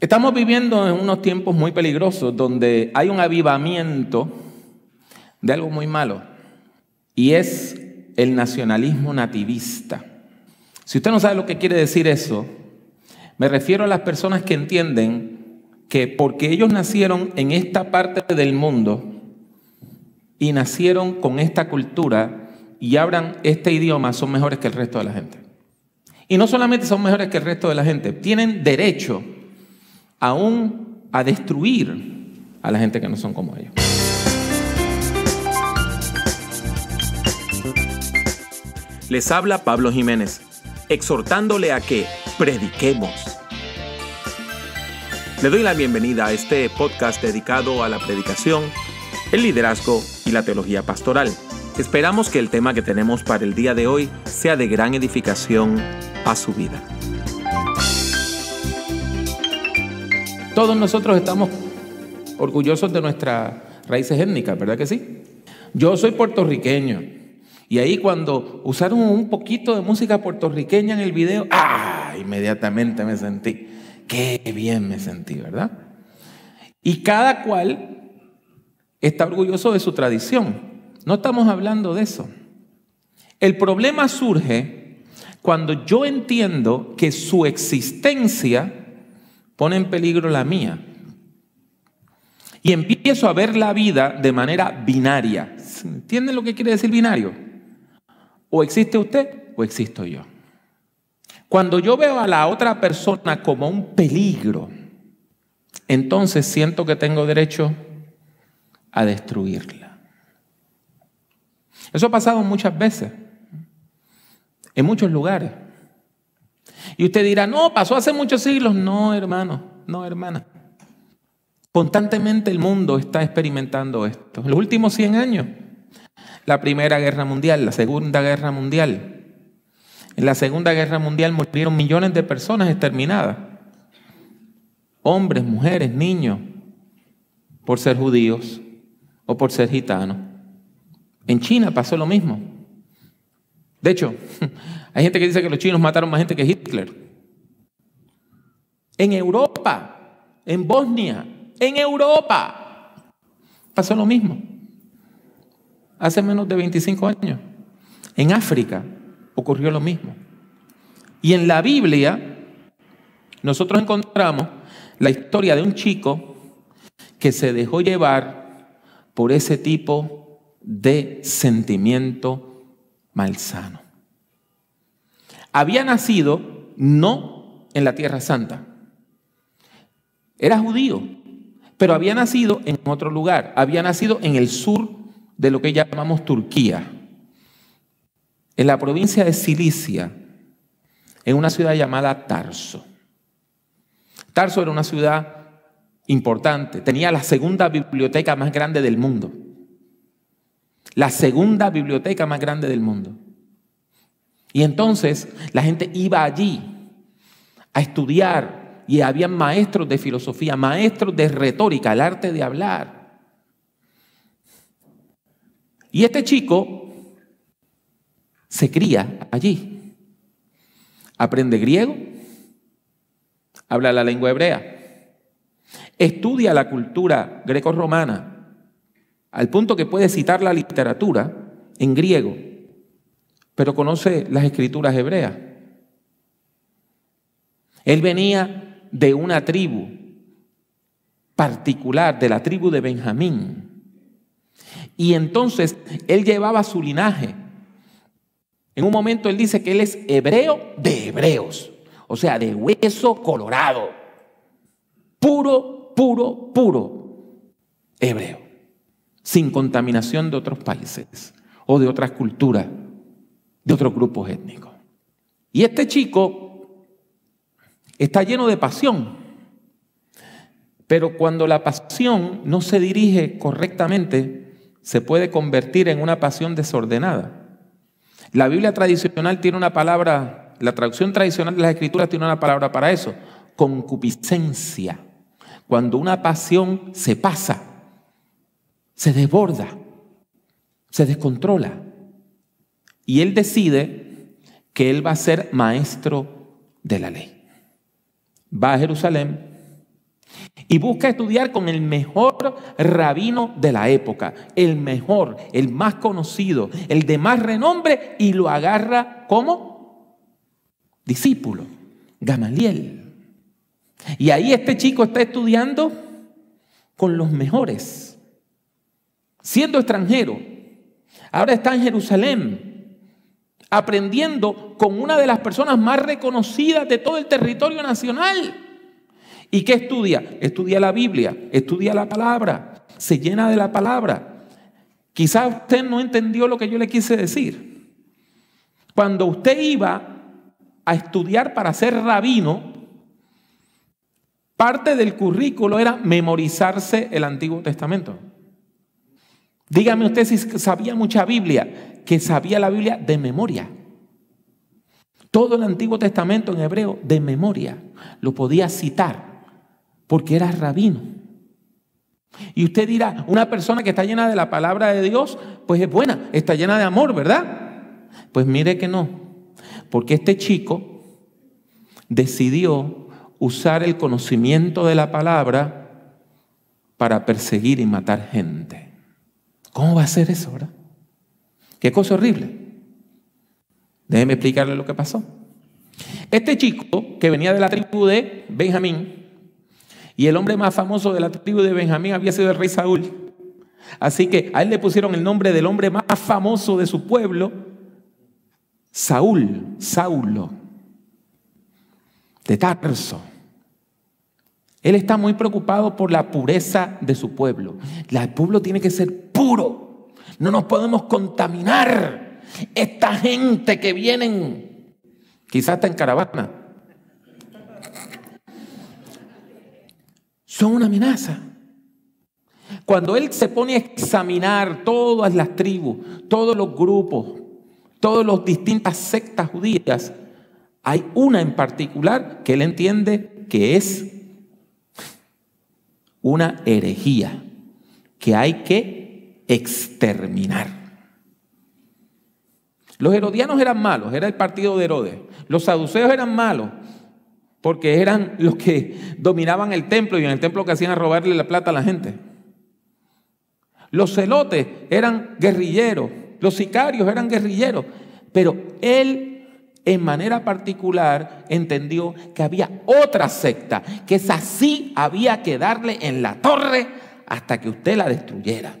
Estamos viviendo en unos tiempos muy peligrosos donde hay un avivamiento de algo muy malo y es el nacionalismo nativista. Si usted no sabe lo que quiere decir eso, me refiero a las personas que entienden que porque ellos nacieron en esta parte del mundo y nacieron con esta cultura y hablan este idioma, son mejores que el resto de la gente. Y no solamente son mejores que el resto de la gente, tienen derecho aún a destruir a la gente que no son como ellos. Les habla Pablo Jiménez, exhortándole a que prediquemos. Le doy la bienvenida a este podcast dedicado a la predicación, el liderazgo y la teología pastoral. Esperamos que el tema que tenemos para el día de hoy sea de gran edificación a su vida. Todos nosotros estamos orgullosos de nuestras raíces étnicas, ¿verdad que sí? Yo soy puertorriqueño. Y ahí cuando usaron un poquito de música puertorriqueña en el video, ¡ah! Inmediatamente me sentí. Qué bien me sentí, ¿verdad? Y cada cual está orgulloso de su tradición. No estamos hablando de eso. El problema surge cuando yo entiendo que su existencia pone en peligro la mía. Y empiezo a ver la vida de manera binaria. ¿Entienden lo que quiere decir binario? O existe usted o existo yo. Cuando yo veo a la otra persona como un peligro, entonces siento que tengo derecho a destruirla. Eso ha pasado muchas veces, en muchos lugares. Y usted dirá, no, pasó hace muchos siglos. No, hermano, no, hermana. Constantemente el mundo está experimentando esto. En los últimos 100 años, la Primera Guerra Mundial, la Segunda Guerra Mundial. En la Segunda Guerra Mundial murieron millones de personas exterminadas. Hombres, mujeres, niños, por ser judíos o por ser gitanos. En China pasó lo mismo. De hecho, hay gente que dice que los chinos mataron más gente que Hitler. En Europa, en Bosnia, en Europa pasó lo mismo. Hace menos de 25 años. En África ocurrió lo mismo. Y en la Biblia nosotros encontramos la historia de un chico que se dejó llevar por ese tipo de sentimiento malsano. Había nacido no en la Tierra Santa. Era judío, pero había nacido en otro lugar. Había nacido en el sur de lo que llamamos Turquía, en la provincia de Cilicia, en una ciudad llamada Tarso. Tarso era una ciudad importante, tenía la segunda biblioteca más grande del mundo la segunda biblioteca más grande del mundo. Y entonces la gente iba allí a estudiar y había maestros de filosofía, maestros de retórica, el arte de hablar. Y este chico se cría allí. Aprende griego, habla la lengua hebrea, estudia la cultura greco-romana, al punto que puede citar la literatura en griego, pero conoce las escrituras hebreas. Él venía de una tribu particular, de la tribu de Benjamín. Y entonces él llevaba su linaje. En un momento él dice que él es hebreo de hebreos, o sea, de hueso colorado, puro, puro, puro hebreo sin contaminación de otros países o de otras culturas, de otros grupos étnicos. Y este chico está lleno de pasión, pero cuando la pasión no se dirige correctamente, se puede convertir en una pasión desordenada. La Biblia tradicional tiene una palabra, la traducción tradicional de las Escrituras tiene una palabra para eso, concupiscencia. Cuando una pasión se pasa, se desborda, se descontrola. Y él decide que él va a ser maestro de la ley. Va a Jerusalén y busca estudiar con el mejor rabino de la época, el mejor, el más conocido, el de más renombre, y lo agarra como discípulo, Gamaliel. Y ahí este chico está estudiando con los mejores siendo extranjero, ahora está en Jerusalén, aprendiendo con una de las personas más reconocidas de todo el territorio nacional. ¿Y qué estudia? Estudia la Biblia, estudia la palabra, se llena de la palabra. Quizás usted no entendió lo que yo le quise decir. Cuando usted iba a estudiar para ser rabino, parte del currículo era memorizarse el Antiguo Testamento. Dígame usted si sabía mucha Biblia, que sabía la Biblia de memoria. Todo el Antiguo Testamento en hebreo de memoria lo podía citar porque era rabino. Y usted dirá, una persona que está llena de la palabra de Dios, pues es buena, está llena de amor, ¿verdad? Pues mire que no, porque este chico decidió usar el conocimiento de la palabra para perseguir y matar gente. ¿Cómo va a ser eso, verdad? Qué cosa horrible. Déjenme explicarle lo que pasó. Este chico que venía de la tribu de Benjamín y el hombre más famoso de la tribu de Benjamín había sido el rey Saúl. Así que a él le pusieron el nombre del hombre más famoso de su pueblo, Saúl, Saulo, de Tarso. Él está muy preocupado por la pureza de su pueblo. El pueblo tiene que ser puro. No nos podemos contaminar. Esta gente que vienen, quizás está en caravana, son una amenaza. Cuando Él se pone a examinar todas las tribus, todos los grupos, todas las distintas sectas judías, hay una en particular que Él entiende que es una herejía que hay que exterminar. Los herodianos eran malos, era el partido de Herodes. Los saduceos eran malos, porque eran los que dominaban el templo y en el templo que hacían robarle la plata a la gente. Los celotes eran guerrilleros, los sicarios eran guerrilleros, pero él en manera particular entendió que había otra secta, que es así había que darle en la torre hasta que usted la destruyera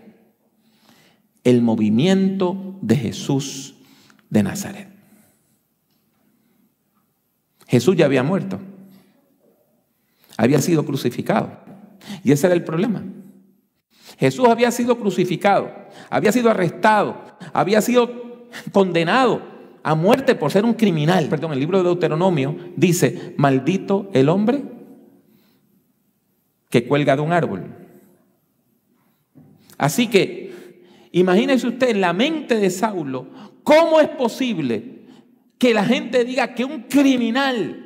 el movimiento de Jesús de Nazaret. Jesús ya había muerto, había sido crucificado. Y ese era el problema. Jesús había sido crucificado, había sido arrestado, había sido condenado a muerte por ser un criminal. Perdón, el libro de Deuteronomio dice, maldito el hombre que cuelga de un árbol. Así que Imagínese usted la mente de Saulo. ¿Cómo es posible que la gente diga que un criminal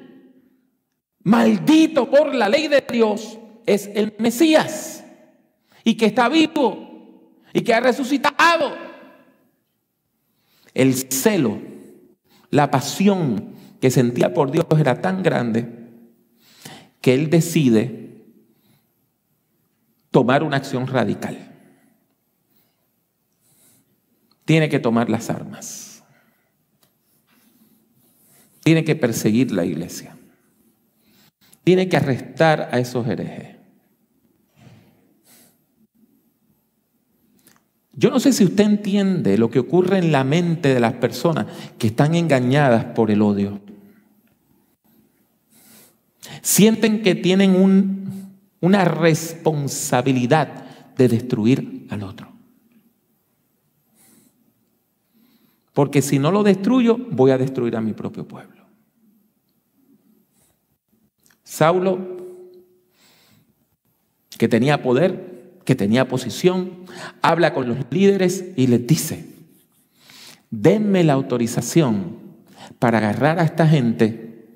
maldito por la ley de Dios es el Mesías y que está vivo y que ha resucitado? El celo, la pasión que sentía por Dios era tan grande que él decide tomar una acción radical tiene que tomar las armas. Tiene que perseguir la iglesia. Tiene que arrestar a esos herejes. Yo no sé si usted entiende lo que ocurre en la mente de las personas que están engañadas por el odio. Sienten que tienen una responsabilidad de destruir al otro. Porque si no lo destruyo, voy a destruir a mi propio pueblo. Saulo, que tenía poder, que tenía posición, habla con los líderes y les dice, denme la autorización para agarrar a esta gente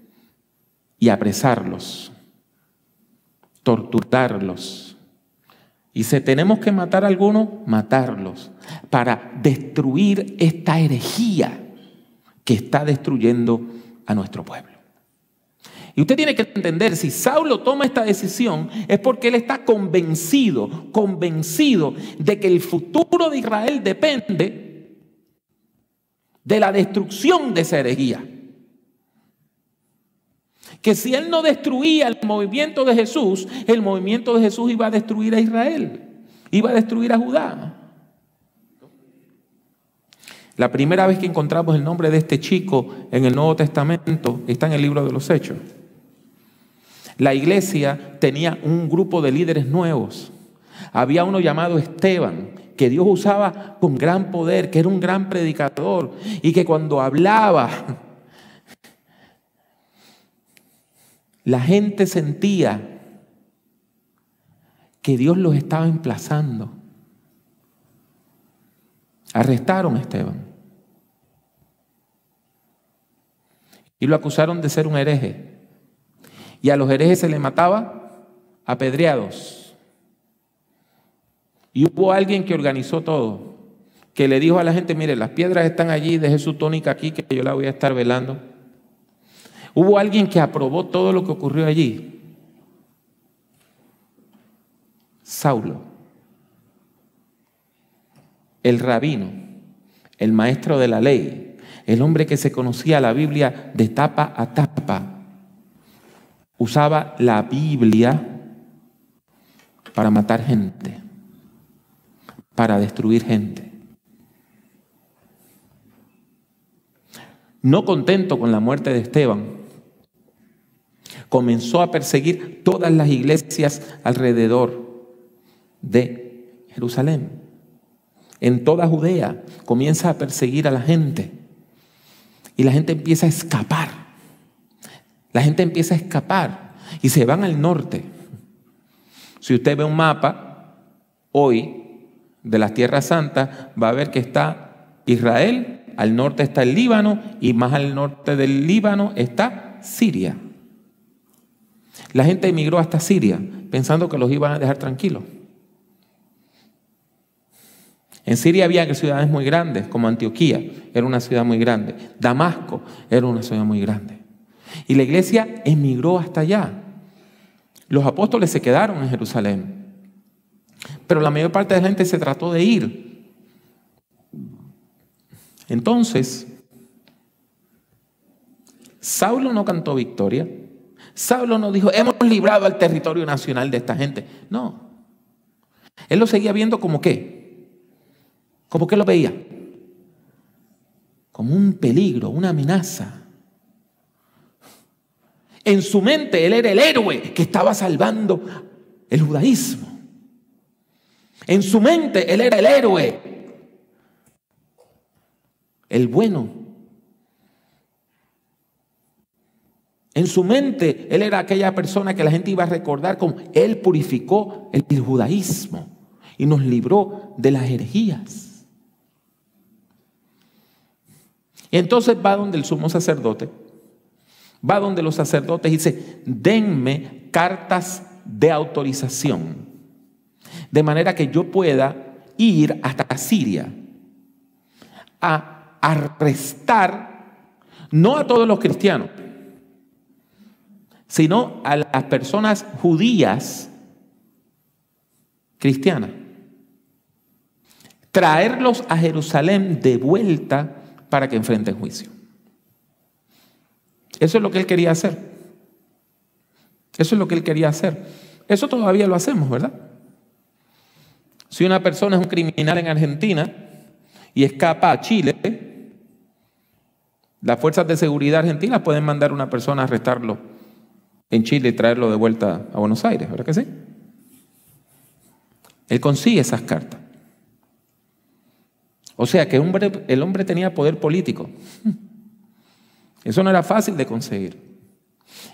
y apresarlos, torturarlos. Y si tenemos que matar a alguno, matarlos para destruir esta herejía que está destruyendo a nuestro pueblo. Y usted tiene que entender, si Saulo toma esta decisión es porque él está convencido, convencido de que el futuro de Israel depende de la destrucción de esa herejía. Que si él no destruía el movimiento de Jesús, el movimiento de Jesús iba a destruir a Israel, iba a destruir a Judá. La primera vez que encontramos el nombre de este chico en el Nuevo Testamento está en el libro de los Hechos. La iglesia tenía un grupo de líderes nuevos. Había uno llamado Esteban, que Dios usaba con gran poder, que era un gran predicador y que cuando hablaba, la gente sentía que Dios los estaba emplazando. Arrestaron a Esteban. Y lo acusaron de ser un hereje. Y a los herejes se les mataba apedreados. Y hubo alguien que organizó todo, que le dijo a la gente, mire, las piedras están allí, deje su tónica aquí, que yo la voy a estar velando. Hubo alguien que aprobó todo lo que ocurrió allí. Saulo el rabino, el maestro de la ley, el hombre que se conocía la Biblia de tapa a tapa, usaba la Biblia para matar gente, para destruir gente. No contento con la muerte de Esteban, comenzó a perseguir todas las iglesias alrededor de Jerusalén en toda Judea, comienza a perseguir a la gente. Y la gente empieza a escapar. La gente empieza a escapar y se van al norte. Si usted ve un mapa hoy de las tierras santas, va a ver que está Israel, al norte está el Líbano y más al norte del Líbano está Siria. La gente emigró hasta Siria pensando que los iban a dejar tranquilos. En Siria había ciudades muy grandes, como Antioquía, era una ciudad muy grande. Damasco era una ciudad muy grande. Y la iglesia emigró hasta allá. Los apóstoles se quedaron en Jerusalén. Pero la mayor parte de la gente se trató de ir. Entonces, Saulo no cantó victoria. Saulo no dijo, hemos librado al territorio nacional de esta gente. No. Él lo seguía viendo como qué? ¿Cómo que lo veía? Como un peligro, una amenaza. En su mente él era el héroe que estaba salvando el judaísmo. En su mente él era el héroe, el bueno. En su mente él era aquella persona que la gente iba a recordar como él purificó el, judaísmo y nos libró de las herejías. Y Entonces va donde el sumo sacerdote, va donde los sacerdotes y dice, denme cartas de autorización, de manera que yo pueda ir hasta Siria a arrestar, no a todos los cristianos, sino a las personas judías cristianas, traerlos a Jerusalén de vuelta para que enfrenten juicio. Eso es lo que él quería hacer. Eso es lo que él quería hacer. Eso todavía lo hacemos, ¿verdad? Si una persona es un criminal en Argentina y escapa a Chile, las fuerzas de seguridad argentinas pueden mandar a una persona a arrestarlo en Chile y traerlo de vuelta a Buenos Aires, ¿verdad que sí? Él consigue esas cartas. O sea que el hombre tenía poder político. Eso no era fácil de conseguir.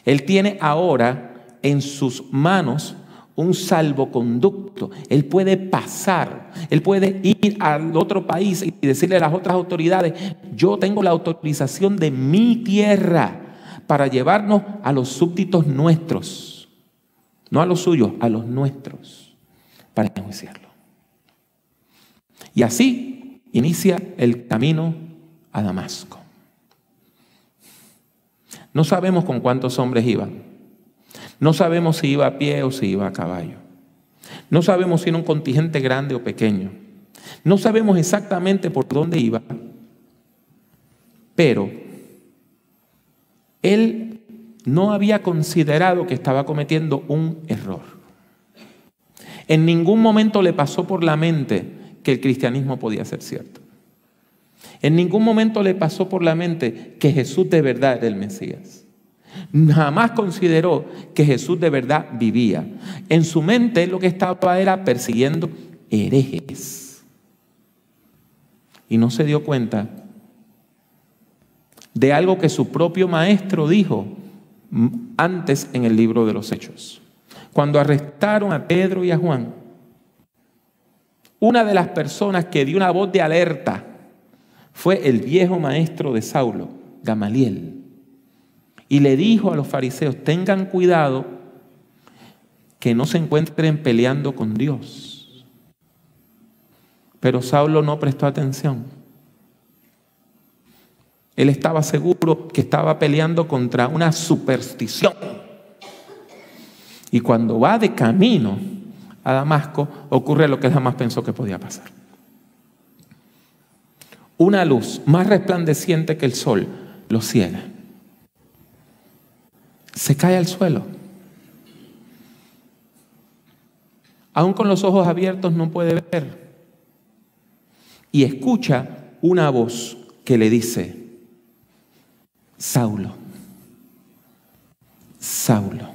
Él tiene ahora en sus manos un salvoconducto. Él puede pasar, él puede ir al otro país y decirle a las otras autoridades, yo tengo la autorización de mi tierra para llevarnos a los súbditos nuestros, no a los suyos, a los nuestros, para enjuiciarlo. Y así inicia el camino a Damasco. No sabemos con cuántos hombres iba. No sabemos si iba a pie o si iba a caballo. No sabemos si era un contingente grande o pequeño. No sabemos exactamente por dónde iba. Pero él no había considerado que estaba cometiendo un error. En ningún momento le pasó por la mente que el cristianismo podía ser cierto. En ningún momento le pasó por la mente que Jesús de verdad era el Mesías. Jamás consideró que Jesús de verdad vivía. En su mente lo que estaba era persiguiendo herejes. Y no se dio cuenta de algo que su propio maestro dijo antes en el libro de los Hechos. Cuando arrestaron a Pedro y a Juan, una de las personas que dio una voz de alerta fue el viejo maestro de Saulo, Gamaliel. Y le dijo a los fariseos, tengan cuidado que no se encuentren peleando con Dios. Pero Saulo no prestó atención. Él estaba seguro que estaba peleando contra una superstición. Y cuando va de camino, a Damasco, ocurre lo que jamás pensó que podía pasar. Una luz más resplandeciente que el sol lo ciega. Se cae al suelo. Aún con los ojos abiertos no puede ver. Y escucha una voz que le dice, Saulo, Saulo,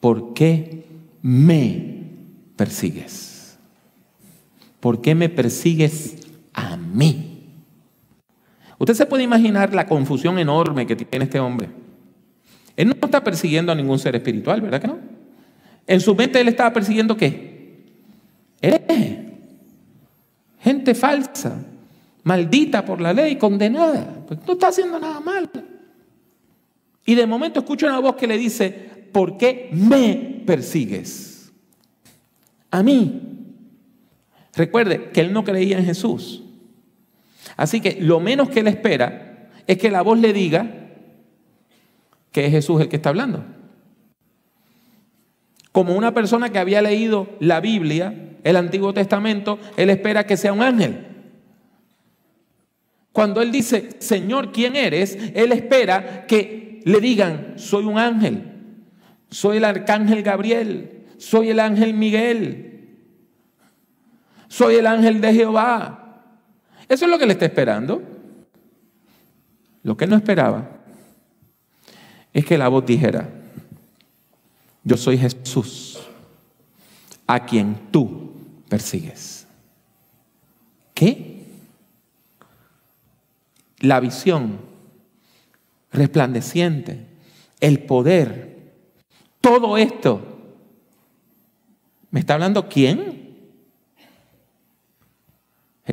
¿por qué me persigues? ¿Por qué me persigues a mí? Usted se puede imaginar la confusión enorme que tiene este hombre. Él no está persiguiendo a ningún ser espiritual, ¿verdad que no? En su mente él estaba persiguiendo qué? Gente falsa, maldita por la ley, condenada. Pues no está haciendo nada mal. Y de momento escucha una voz que le dice, ¿por qué me persigues? A mí. Recuerde que él no creía en Jesús. Así que lo menos que él espera es que la voz le diga que es Jesús el que está hablando. Como una persona que había leído la Biblia, el Antiguo Testamento, él espera que sea un ángel. Cuando él dice, Señor, ¿quién eres? Él espera que le digan, soy un ángel soy el arcángel Gabriel, soy el ángel Miguel, soy el ángel de Jehová. Eso es lo que le está esperando. Lo que no esperaba es que la voz dijera, yo soy Jesús, a quien tú persigues. ¿Qué? La visión resplandeciente, el poder todo esto. ¿Me está hablando quién?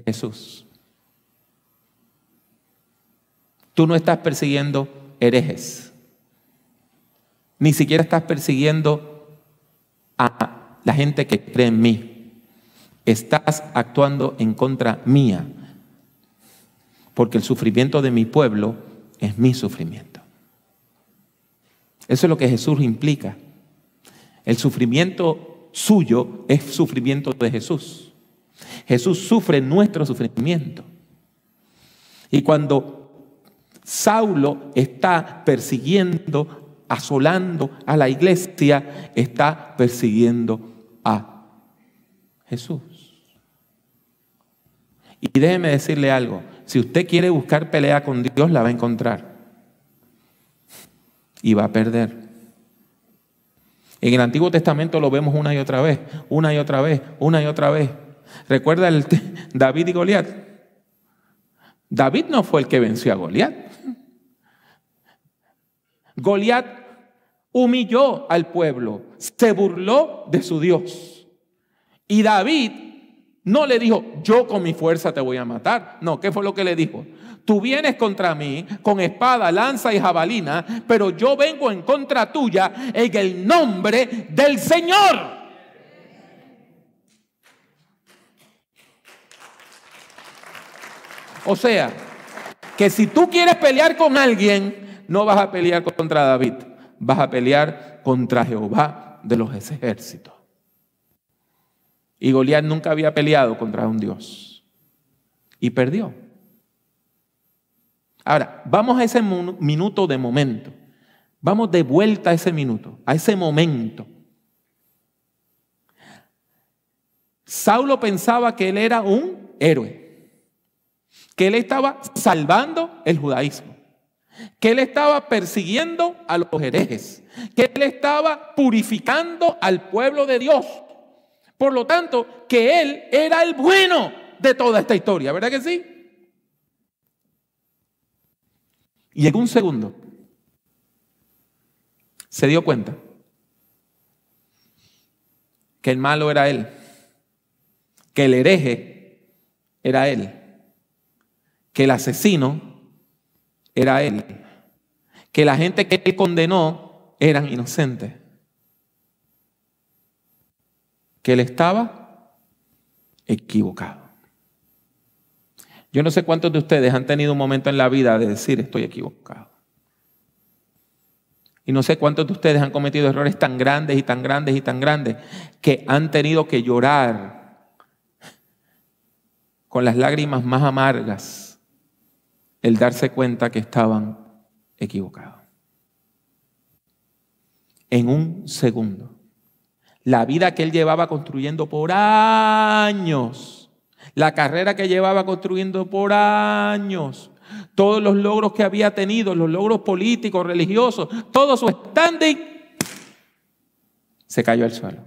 Jesús. Tú no estás persiguiendo herejes. Ni siquiera estás persiguiendo a la gente que cree en mí. Estás actuando en contra mía. Porque el sufrimiento de mi pueblo es mi sufrimiento. Eso es lo que Jesús implica. El sufrimiento suyo es sufrimiento de Jesús. Jesús sufre nuestro sufrimiento. Y cuando Saulo está persiguiendo, asolando a la iglesia, está persiguiendo a Jesús. Y déjeme decirle algo, si usted quiere buscar pelea con Dios, la va a encontrar y va a perder. En el Antiguo Testamento lo vemos una y otra vez, una y otra vez, una y otra vez. Recuerda el David y Goliat. David no fue el que venció a Goliat. Goliat humilló al pueblo, se burló de su Dios. Y David no le dijo, yo con mi fuerza te voy a matar. No, ¿qué fue lo que le dijo? Tú vienes contra mí con espada, lanza y jabalina, pero yo vengo en contra tuya en el nombre del Señor. O sea, que si tú quieres pelear con alguien, no vas a pelear contra David, vas a pelear contra Jehová de los ejércitos. Y Goliat nunca había peleado contra un Dios. Y perdió. Ahora, vamos a ese minuto de momento. Vamos de vuelta a ese minuto, a ese momento. Saulo pensaba que él era un héroe, que él estaba salvando el judaísmo, que él estaba persiguiendo a los herejes, que él estaba purificando al pueblo de Dios. Por lo tanto, que él era el bueno de toda esta historia, ¿verdad que sí? Y en un segundo se dio cuenta que el malo era él, que el hereje era él, que el asesino era él, que la gente que él condenó eran inocentes, que él estaba equivocado. Yo no sé cuántos de ustedes han tenido un momento en la vida de decir estoy equivocado. Y no sé cuántos de ustedes han cometido errores tan grandes y tan grandes y tan grandes que han tenido que llorar con las lágrimas más amargas el darse cuenta que estaban equivocados. En un segundo. La vida que él llevaba construyendo por años la carrera que llevaba construyendo por años, todos los logros que había tenido, los logros políticos, religiosos, todo su standing, se cayó al suelo.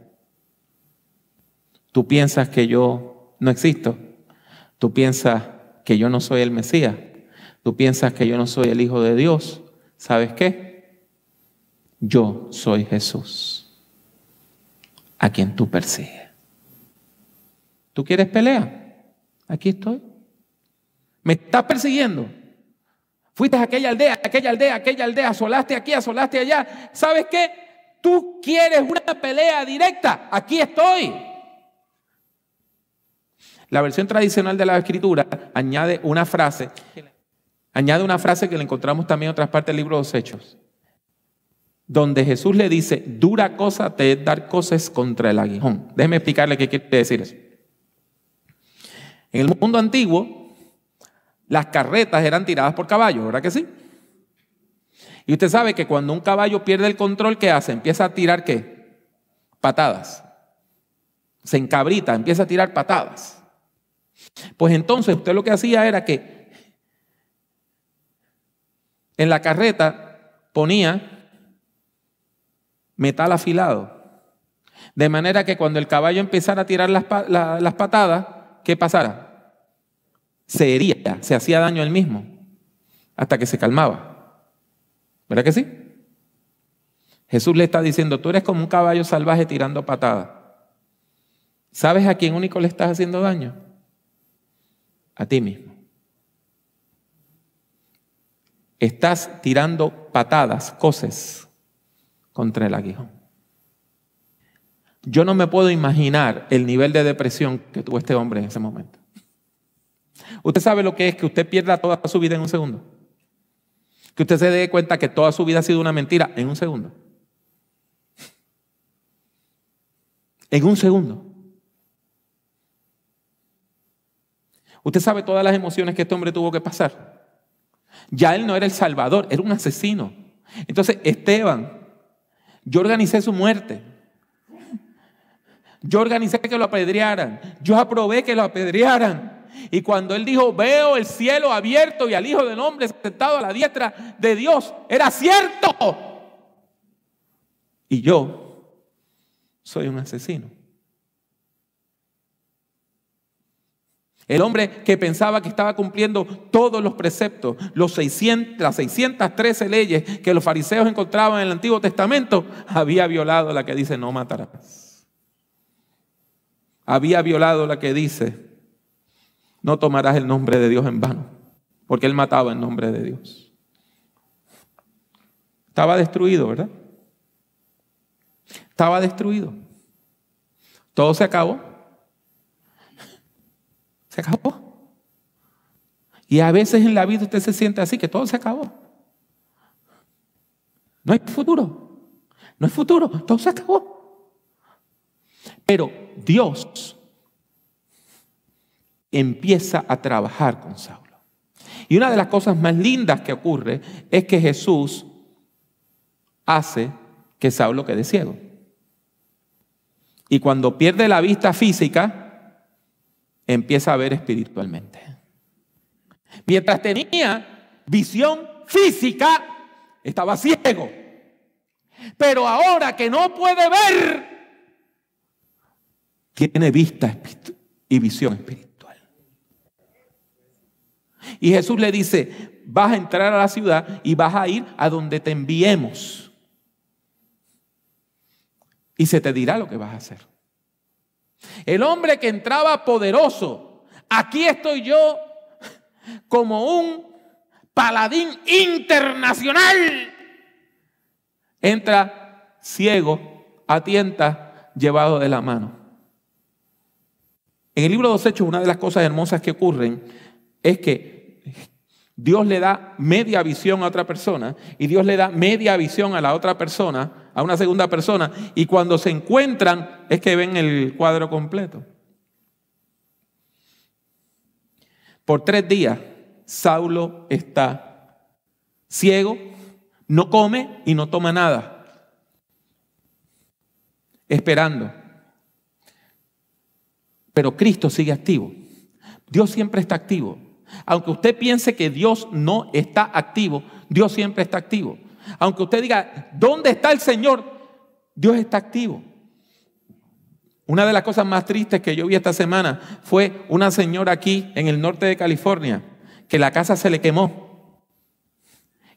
Tú piensas que yo no existo, tú piensas que yo no soy el Mesías, tú piensas que yo no soy el Hijo de Dios, ¿sabes qué? Yo soy Jesús, a quien tú persigues. ¿Tú quieres pelear? Aquí estoy. Me estás persiguiendo. Fuiste a aquella aldea, aquella aldea, aquella aldea, asolaste aquí, asolaste allá. ¿Sabes qué? Tú quieres una pelea directa. Aquí estoy. La versión tradicional de la escritura añade una frase, añade una frase que la encontramos también en otras partes del libro de los Hechos, donde Jesús le dice, dura cosa te es dar cosas contra el aguijón. Déjeme explicarle qué quiere decir eso. En el mundo antiguo, las carretas eran tiradas por caballos, ¿verdad que sí? Y usted sabe que cuando un caballo pierde el control, ¿qué hace? Empieza a tirar qué? Patadas. Se encabrita, empieza a tirar patadas. Pues entonces usted lo que hacía era que en la carreta ponía metal afilado. De manera que cuando el caballo empezara a tirar las, las patadas, ¿qué pasara? Se hería, se hacía daño él mismo, hasta que se calmaba. ¿Verdad que sí? Jesús le está diciendo, tú eres como un caballo salvaje tirando patadas. ¿Sabes a quién único le estás haciendo daño? A ti mismo. Estás tirando patadas, coces contra el aguijón. Yo no me puedo imaginar el nivel de depresión que tuvo este hombre en ese momento. Usted sabe lo que es que usted pierda toda su vida en un segundo. Que usted se dé cuenta que toda su vida ha sido una mentira en un segundo. En un segundo. Usted sabe todas las emociones que este hombre tuvo que pasar. Ya él no era el salvador, era un asesino. Entonces, Esteban, yo organicé su muerte. Yo organicé que lo apedrearan. Yo aprobé que lo apedrearan. Y cuando él dijo, veo el cielo abierto y al Hijo del Hombre sentado a la diestra de Dios, era cierto. Y yo soy un asesino. El hombre que pensaba que estaba cumpliendo todos los preceptos, los 600, las 613 leyes que los fariseos encontraban en el Antiguo Testamento, había violado la que dice no matarás había violado la que dice, no tomarás el nombre de Dios en vano, porque él mataba en nombre de Dios. Estaba destruido, ¿verdad? Estaba destruido. Todo se acabó. Se acabó. Y a veces en la vida usted se siente así, que todo se acabó. No hay futuro. No hay futuro. Todo se acabó. Pero Dios empieza a trabajar con Saulo. Y una de las cosas más lindas que ocurre es que Jesús hace que Saulo quede ciego. Y cuando pierde la vista física, empieza a ver espiritualmente. Mientras tenía visión física, estaba ciego. Pero ahora que no puede ver, tiene vista y visión espiritual. Y Jesús le dice, vas a entrar a la ciudad y vas a ir a donde te enviemos. Y se te dirá lo que vas a hacer. El hombre que entraba poderoso, aquí estoy yo como un paladín internacional. Entra ciego, a tienta llevado de la mano. En el libro de los Hechos, una de las cosas hermosas que ocurren es que Dios le da media visión a otra persona y Dios le da media visión a la otra persona, a una segunda persona, y cuando se encuentran es que ven el cuadro completo. Por tres días, Saulo está ciego, no come y no toma nada, esperando pero Cristo sigue activo. Dios siempre está activo. Aunque usted piense que Dios no está activo, Dios siempre está activo. Aunque usted diga, ¿dónde está el Señor? Dios está activo. Una de las cosas más tristes que yo vi esta semana fue una señora aquí en el norte de California, que la casa se le quemó.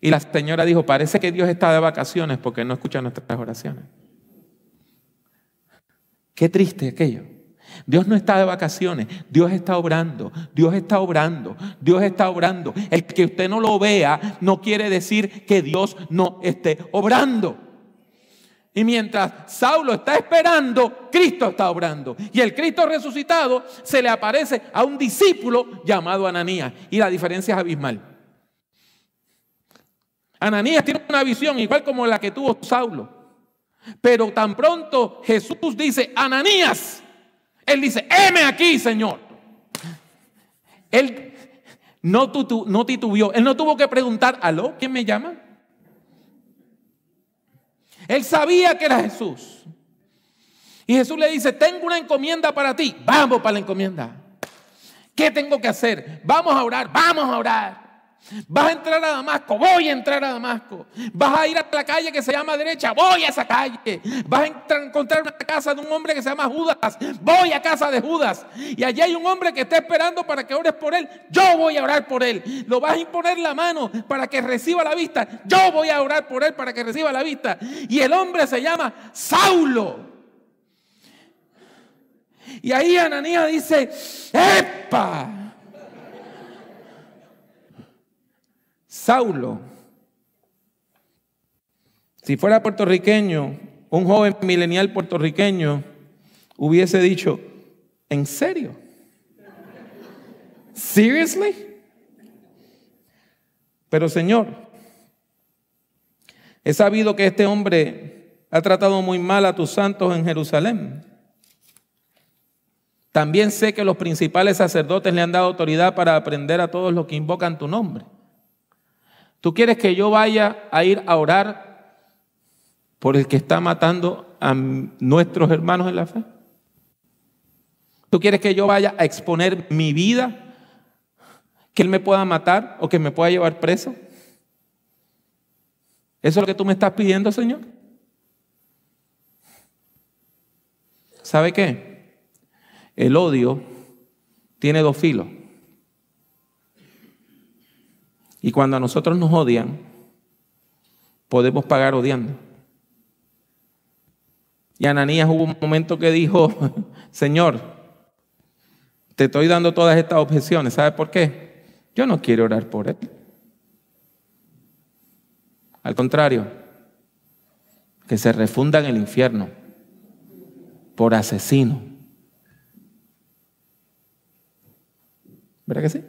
Y la señora dijo, parece que Dios está de vacaciones porque no escucha nuestras oraciones. Qué triste aquello. Dios no está de vacaciones, Dios está obrando, Dios está obrando, Dios está obrando. El que usted no lo vea no quiere decir que Dios no esté obrando. Y mientras Saulo está esperando, Cristo está obrando. Y el Cristo resucitado se le aparece a un discípulo llamado Ananías. Y la diferencia es abismal. Ananías tiene una visión igual como la que tuvo Saulo. Pero tan pronto Jesús dice, Ananías, él dice, heme aquí, Señor. Él no, no titubió, él no tuvo que preguntar, ¿aló? ¿Quién me llama? Él sabía que era Jesús. Y Jesús le dice, tengo una encomienda para ti. Vamos para la encomienda. ¿Qué tengo que hacer? Vamos a orar, vamos a orar. Vas a entrar a Damasco, voy a entrar a Damasco. Vas a ir a la calle que se llama derecha, voy a esa calle. Vas a encontrar una casa de un hombre que se llama Judas, voy a casa de Judas. Y allí hay un hombre que está esperando para que ores por él, yo voy a orar por él. Lo vas a imponer la mano para que reciba la vista, yo voy a orar por él para que reciba la vista. Y el hombre se llama Saulo. Y ahí Ananías dice, ¡epa! Saulo, si fuera puertorriqueño, un joven milenial puertorriqueño, hubiese dicho, ¿en serio? ¿Seriously? Pero Señor, he sabido que este hombre ha tratado muy mal a tus santos en Jerusalén. También sé que los principales sacerdotes le han dado autoridad para aprender a todos los que invocan tu nombre. ¿Tú quieres que yo vaya a ir a orar por el que está matando a nuestros hermanos en la fe? ¿Tú quieres que yo vaya a exponer mi vida? ¿Que él me pueda matar o que me pueda llevar preso? ¿Eso es lo que tú me estás pidiendo, Señor? ¿Sabe qué? El odio tiene dos filos. Y cuando a nosotros nos odian, podemos pagar odiando. Y Ananías hubo un momento que dijo, Señor, te estoy dando todas estas objeciones. ¿Sabes por qué? Yo no quiero orar por él. Al contrario, que se refunda en el infierno por asesino. ¿Verdad que sí?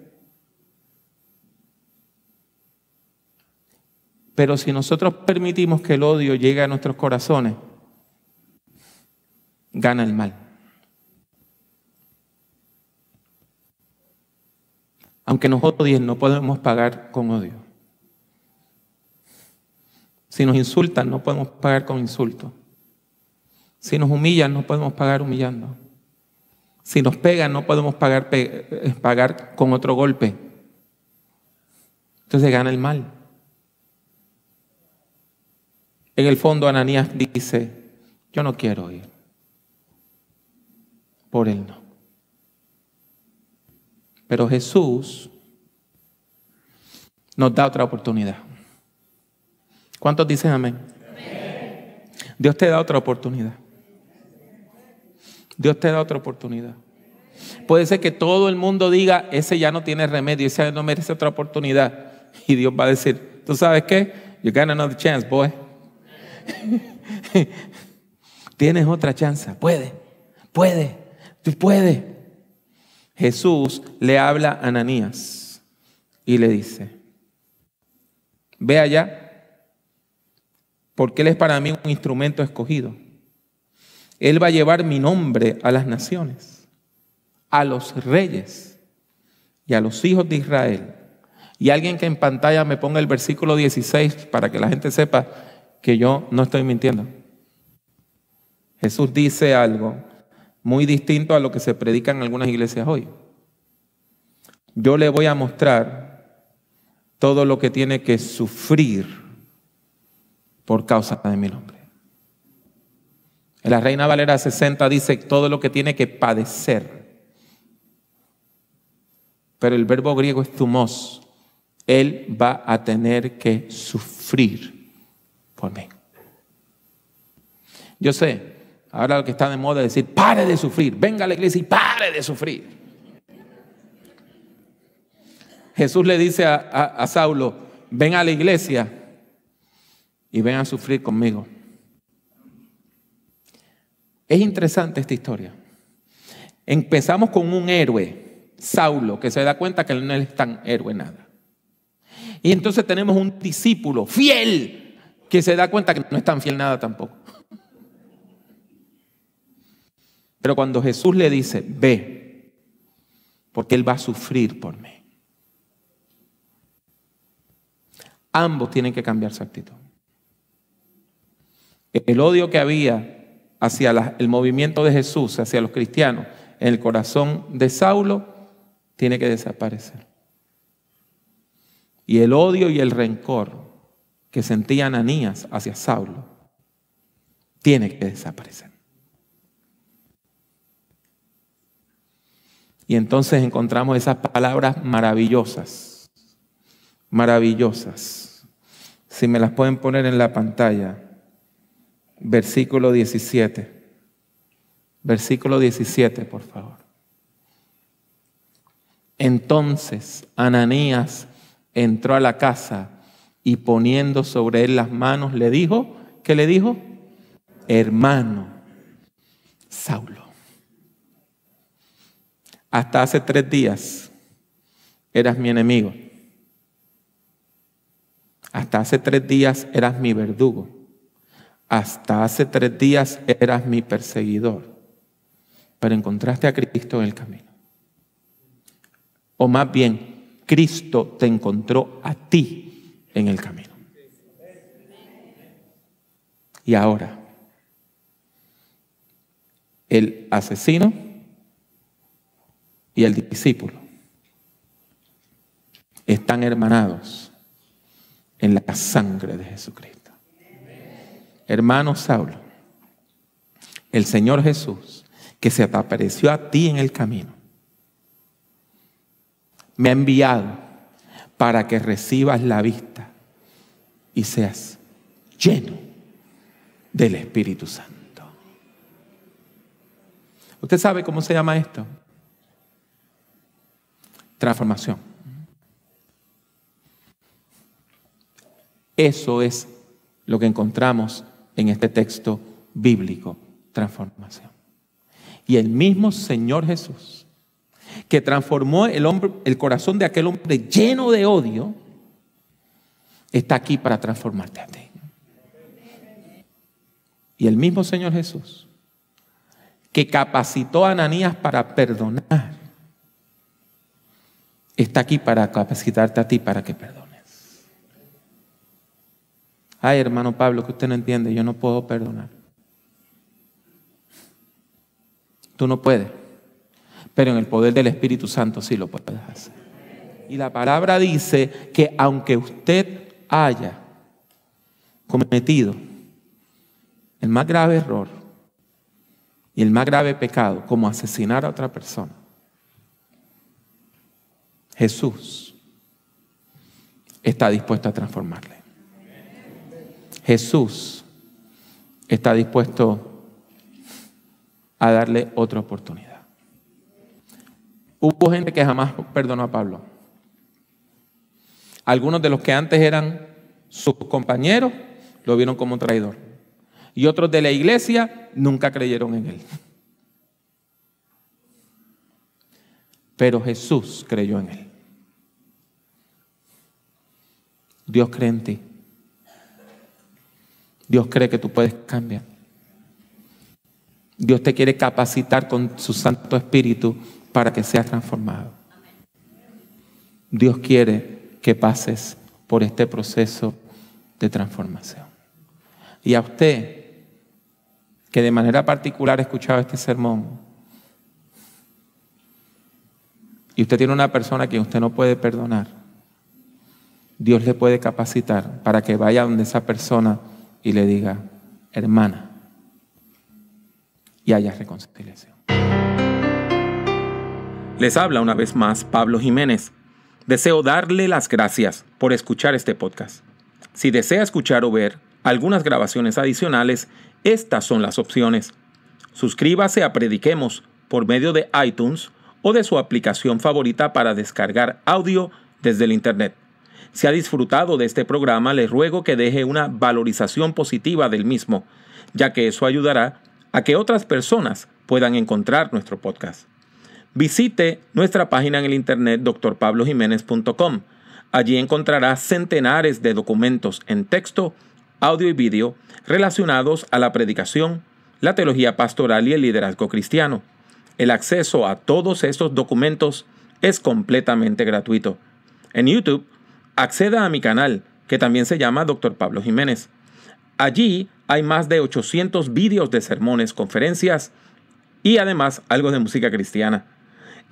Pero si nosotros permitimos que el odio llegue a nuestros corazones, gana el mal. Aunque nos odien, no podemos pagar con odio. Si nos insultan, no podemos pagar con insulto. Si nos humillan, no podemos pagar humillando. Si nos pegan, no podemos pagar, eh, pagar con otro golpe. Entonces gana el mal. En el fondo Ananías dice, yo no quiero ir. Por él no. Pero Jesús nos da otra oportunidad. ¿Cuántos dicen amén? Dios te da otra oportunidad. Dios te da otra oportunidad. Puede ser que todo el mundo diga, ese ya no tiene remedio, ese no merece otra oportunidad. Y Dios va a decir, ¿tú sabes qué? You got another chance, boy. Tienes otra chance. Puede, puede, tú puedes. Jesús le habla a Ananías y le dice, ve allá, porque Él es para mí un instrumento escogido. Él va a llevar mi nombre a las naciones, a los reyes y a los hijos de Israel. Y alguien que en pantalla me ponga el versículo 16 para que la gente sepa que yo no estoy mintiendo. Jesús dice algo muy distinto a lo que se predica en algunas iglesias hoy. Yo le voy a mostrar todo lo que tiene que sufrir por causa de mi nombre. En la Reina Valera 60 dice todo lo que tiene que padecer. Pero el verbo griego es thumos. Él va a tener que sufrir Conmigo. Yo sé, ahora lo que está de moda es decir, pare de sufrir, venga a la iglesia y pare de sufrir. Jesús le dice a, Saulo, ven a la iglesia y ven a sufrir conmigo. Es interesante esta historia. Empezamos con un héroe, Saulo, que se da cuenta que él no es tan héroe nada. Y entonces tenemos un discípulo fiel que se da cuenta que no es tan fiel nada tampoco. Pero cuando Jesús le dice, ve, porque Él va a sufrir por mí. Ambos tienen que cambiar su actitud. El odio que había hacia el movimiento de Jesús, hacia los cristianos, en el corazón de Saulo, tiene que desaparecer. Y el odio y el rencor que sentía Ananías hacia Saulo tiene que desaparecer. Y entonces encontramos esas palabras maravillosas, maravillosas. Si me las pueden poner en la pantalla, versículo 17, versículo 17, por favor. Entonces Ananías entró a la casa y poniendo sobre él las manos le dijo, ¿qué le dijo? Hermano, Saulo. Hasta hace tres días eras mi enemigo. Hasta hace tres días eras mi verdugo. Hasta hace tres días eras mi perseguidor. Pero encontraste a Cristo en el camino. O más bien, Cristo te encontró a ti en el camino. Y ahora, el asesino y el discípulo están hermanados en la sangre de Jesucristo. Hermano Saulo, el Señor Jesús, que se apareció a ti en el camino, me ha enviado para que recibas la vista y seas lleno del Espíritu Santo. ¿Usted sabe cómo se llama esto? Transformación. Eso es lo que encontramos en este texto bíblico, transformación. Y el mismo Señor Jesús que transformó el, hombre, el corazón de aquel hombre lleno de odio, está aquí para transformarte a ti. Y el mismo Señor Jesús, que capacitó a Ananías para perdonar, está aquí para capacitarte a ti para que perdones. Ay, hermano Pablo, que usted no entiende, yo no puedo perdonar. Tú no puedes pero en el poder del Espíritu Santo sí lo puede hacer. Y la palabra dice que aunque usted haya cometido el más grave error y el más grave pecado, como asesinar a otra persona, Jesús está dispuesto a transformarle. Jesús está dispuesto a darle otra oportunidad. Hubo gente que jamás perdonó a Pablo. Algunos de los que antes eran sus compañeros lo vieron como un traidor. Y otros de la iglesia nunca creyeron en él. Pero Jesús creyó en él. Dios cree en ti. Dios cree que tú puedes cambiar. Dios te quiere capacitar con su Santo Espíritu para que seas transformado. Dios quiere que pases por este proceso de transformación. Y a usted, que de manera particular ha escuchado este sermón, y usted tiene una persona que usted no puede perdonar, Dios le puede capacitar para que vaya donde esa persona y le diga, hermana, y haya reconciliación. Les habla una vez más Pablo Jiménez. Deseo darle las gracias por escuchar este podcast. Si desea escuchar o ver algunas grabaciones adicionales, estas son las opciones. Suscríbase a Prediquemos por medio de iTunes o de su aplicación favorita para descargar audio desde el Internet. Si ha disfrutado de este programa, le ruego que deje una valorización positiva del mismo, ya que eso ayudará a que otras personas puedan encontrar nuestro podcast. Visite nuestra página en el internet drpablojiménez.com. Allí encontrará centenares de documentos en texto, audio y vídeo relacionados a la predicación, la teología pastoral y el liderazgo cristiano. El acceso a todos estos documentos es completamente gratuito. En YouTube, acceda a mi canal, que también se llama Dr. Pablo Jiménez. Allí hay más de 800 vídeos de sermones, conferencias y además algo de música cristiana.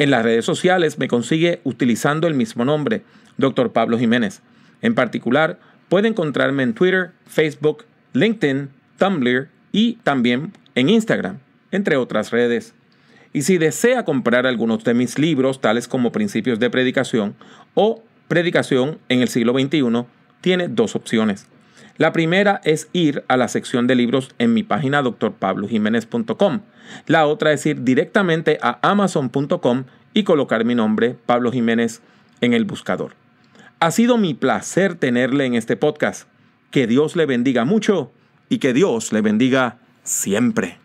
En las redes sociales me consigue utilizando el mismo nombre, Dr. Pablo Jiménez. En particular, puede encontrarme en Twitter, Facebook, LinkedIn, Tumblr y también en Instagram, entre otras redes. Y si desea comprar algunos de mis libros, tales como Principios de Predicación o Predicación en el siglo XXI, tiene dos opciones. La primera es ir a la sección de libros en mi página drpablojiménez.com. La otra es ir directamente a amazon.com y colocar mi nombre, Pablo Jiménez, en el buscador. Ha sido mi placer tenerle en este podcast. Que Dios le bendiga mucho y que Dios le bendiga siempre.